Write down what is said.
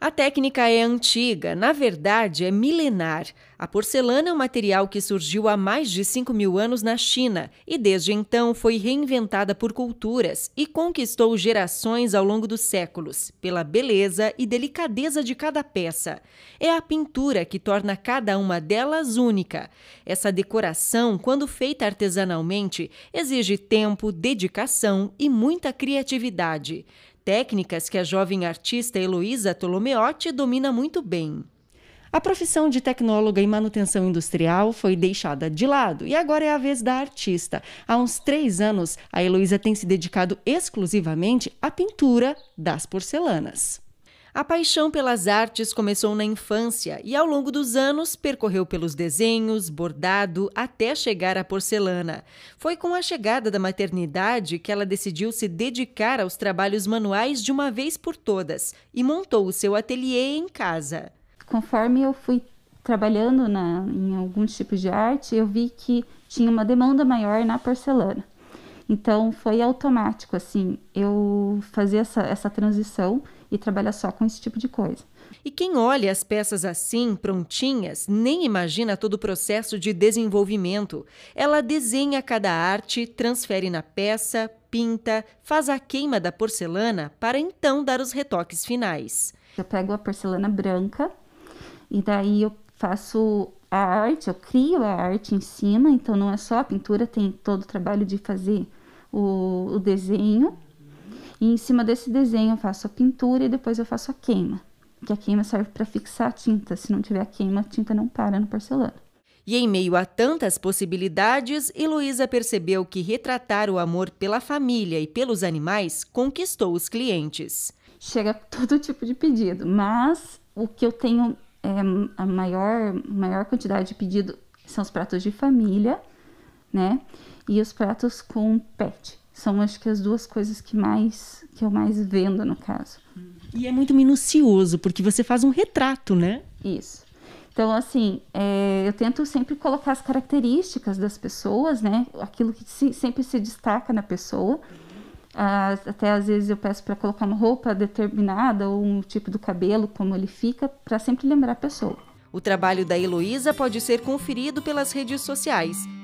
A técnica é antiga, na verdade é milenar. A porcelana é um material que surgiu há mais de 5 mil anos na China e desde então foi reinventada por culturas e conquistou gerações ao longo dos séculos, pela beleza e delicadeza de cada peça. É a pintura que torna cada uma delas única. Essa decoração, quando feita artesanalmente, exige tempo, dedicação e muita criatividade técnicas que a jovem artista Heloísa Tolomeotti domina muito bem. A profissão de tecnóloga em manutenção industrial foi deixada de lado e agora é a vez da artista. Há uns três anos, a Heloísa tem se dedicado exclusivamente à pintura das porcelanas. A paixão pelas artes começou na infância e, ao longo dos anos, percorreu pelos desenhos, bordado, até chegar à porcelana. Foi com a chegada da maternidade que ela decidiu se dedicar aos trabalhos manuais de uma vez por todas e montou o seu ateliê em casa. Conforme eu fui trabalhando na, em alguns tipos de arte, eu vi que tinha uma demanda maior na porcelana. Então foi automático, assim, eu fazer essa, essa transição e trabalhar só com esse tipo de coisa. E quem olha as peças assim, prontinhas, nem imagina todo o processo de desenvolvimento. Ela desenha cada arte, transfere na peça, pinta, faz a queima da porcelana para então dar os retoques finais. Eu pego a porcelana branca e daí eu faço a arte, eu crio a arte em cima, então não é só a pintura, tem todo o trabalho de fazer o, o desenho. E em cima desse desenho eu faço a pintura e depois eu faço a queima, que a queima serve para fixar a tinta. Se não tiver a queima, a tinta não para no porcelana. E em meio a tantas possibilidades, Heloísa percebeu que retratar o amor pela família e pelos animais conquistou os clientes. Chega todo tipo de pedido, mas o que eu tenho é, a maior, maior quantidade de pedido são os pratos de família, né? E os pratos com pet. São acho que as duas coisas que mais que eu mais vendo no caso. E é muito minucioso, porque você faz um retrato, né? Isso. Então, assim, é, eu tento sempre colocar as características das pessoas, né? Aquilo que se, sempre se destaca na pessoa até às vezes eu peço para colocar uma roupa determinada ou um tipo do cabelo, como ele fica, para sempre lembrar a pessoa. O trabalho da Heloísa pode ser conferido pelas redes sociais.